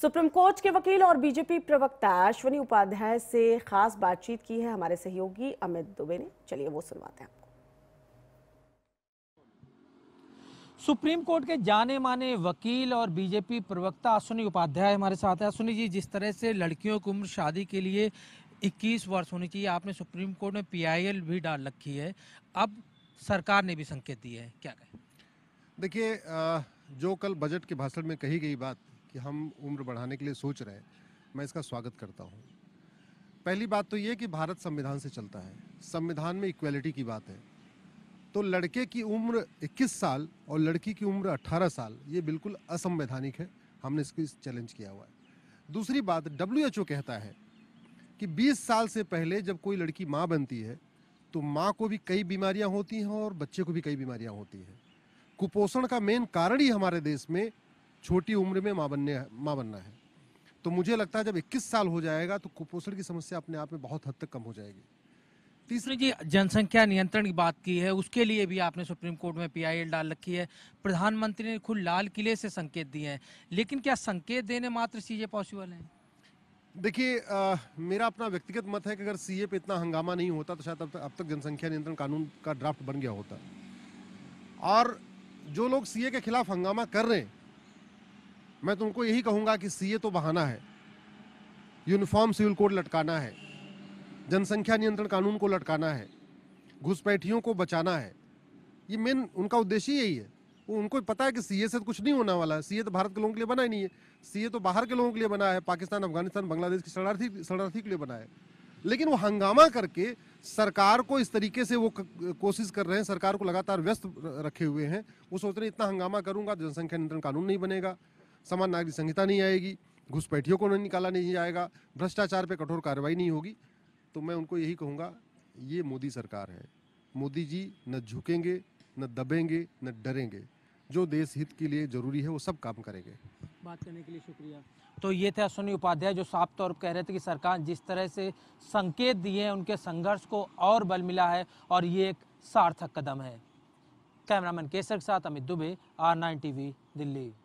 supreme court के वकील और बीजेपी प्रवक्ता अश्वनी उपाध्याय से खास बातचीत की है हमारे सहयोगी अमित दुबे ने चलिए वो सुनवाते हैं सुप्रीम कोर्ट के जाने माने वकील और बीजेपी प्रवक्ता अश्विनी उपाध्याय हमारे साथ है अश्विनी जी जिस तरह से लड़कियों की उम्र शादी के लिए 21 वर्ष होनी चाहिए आपने सुप्रीम कोर्ट में पीआईएल भी डाल रखी है अब सरकार ने भी संकेत दिए है क्या कहें देखिए जो कल बजट के भाषण में कही गई बात कि हम उम्र बढ़ाने के लिए सोच रहे हैं मैं इसका स्वागत करता हूँ पहली बात तो ये कि भारत संविधान से चलता है संविधान में इक्वलिटी की बात है तो लड़के की उम्र 21 साल और लड़की की उम्र 18 साल ये बिल्कुल असंवैधानिक है हमने इसको इस चैलेंज किया हुआ है दूसरी बात डब्ल्यू कहता है कि 20 साल से पहले जब कोई लड़की माँ बनती है तो माँ को भी कई बीमारियाँ होती हैं और बच्चे को भी कई बीमारियाँ होती हैं कुपोषण का मेन कारण ही हमारे देश में छोटी उम्र में माँ बनने माँ बनना है तो मुझे लगता है जब 21 साल हो जाएगा तो कुपोषण की समस्या अपने आप में बहुत हद तक कम हो जाएगी तीसरे जी जनसंख्या नियंत्रण की बात की है उसके लिए भी आपने सुप्रीम कोर्ट में पीआईएल डाल रखी है प्रधानमंत्री ने खुद लाल किले से संकेत दिए हैं लेकिन क्या संकेत देने मात्र सीजे पॉसिबल हैं देखिए मेरा अपना व्यक्तिगत मत है कि अगर सीए पे इतना हंगामा नहीं होता तो शायद अब तक अब तक जनसंख्या नियंत्रण कानून का ड्राफ्ट बन गया होता और जो लोग सीए के खिलाफ हंगामा कर रहे हैं मैं तुमको यही कहूँगा कि सीए तो बहाना है यूनिफॉर्म सिविल कोड लटकाना है जनसंख्या नियंत्रण कानून को लटकाना है घुसपैठियों को बचाना है ये मेन उनका उद्देश्य यही है वो उनको पता है कि सीए से तो कुछ नहीं होने वाला है सीए तो भारत के लोगों के लिए बना ही नहीं है सीए तो बाहर के लोगों के लिए बना है पाकिस्तान अफगानिस्तान बांग्लादेश के शरणार्थी शरणार्थी के लिए बना है लेकिन वो हंगामा करके सरकार को इस तरीके से वो कोशिश कर रहे हैं सरकार को लगातार व्यस्त रखे हुए हैं वो सोच रहे हैं इतना हंगामा करूंगा तो जनसंख्या नियंत्रण कानून नहीं बनेगा समान नागरिक संहिता नहीं आएगी घुसपैठियों को निकाला नहीं जाएगा भ्रष्टाचार पर कठोर कार्रवाई नहीं होगी तो मैं उनको यही कहूँगा ये मोदी सरकार है मोदी जी न झुकेंगे न दबेंगे न डरेंगे जो देश हित के लिए जरूरी है वो सब काम करेंगे बात करने के लिए शुक्रिया तो ये थे अश्विनी उपाध्याय जो साफ तौर पर कह रहे थे कि सरकार जिस तरह से संकेत दिए हैं उनके संघर्ष को और बल मिला है और ये एक सार्थक कदम है कैमरामैन केसर के साथ Amit Dubey R nine TV Delhi